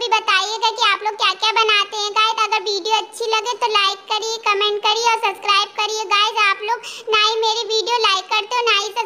भी बताइएगा कि आप लोग क्या क्या बनाते हैं गाइस अगर वीडियो अच्छी लगे तो लाइक करिए कमेंट करिए और सब्सक्राइब करिए गाइस आप लोग ना ही मेरी वीडियो लाइक करते हो ना ही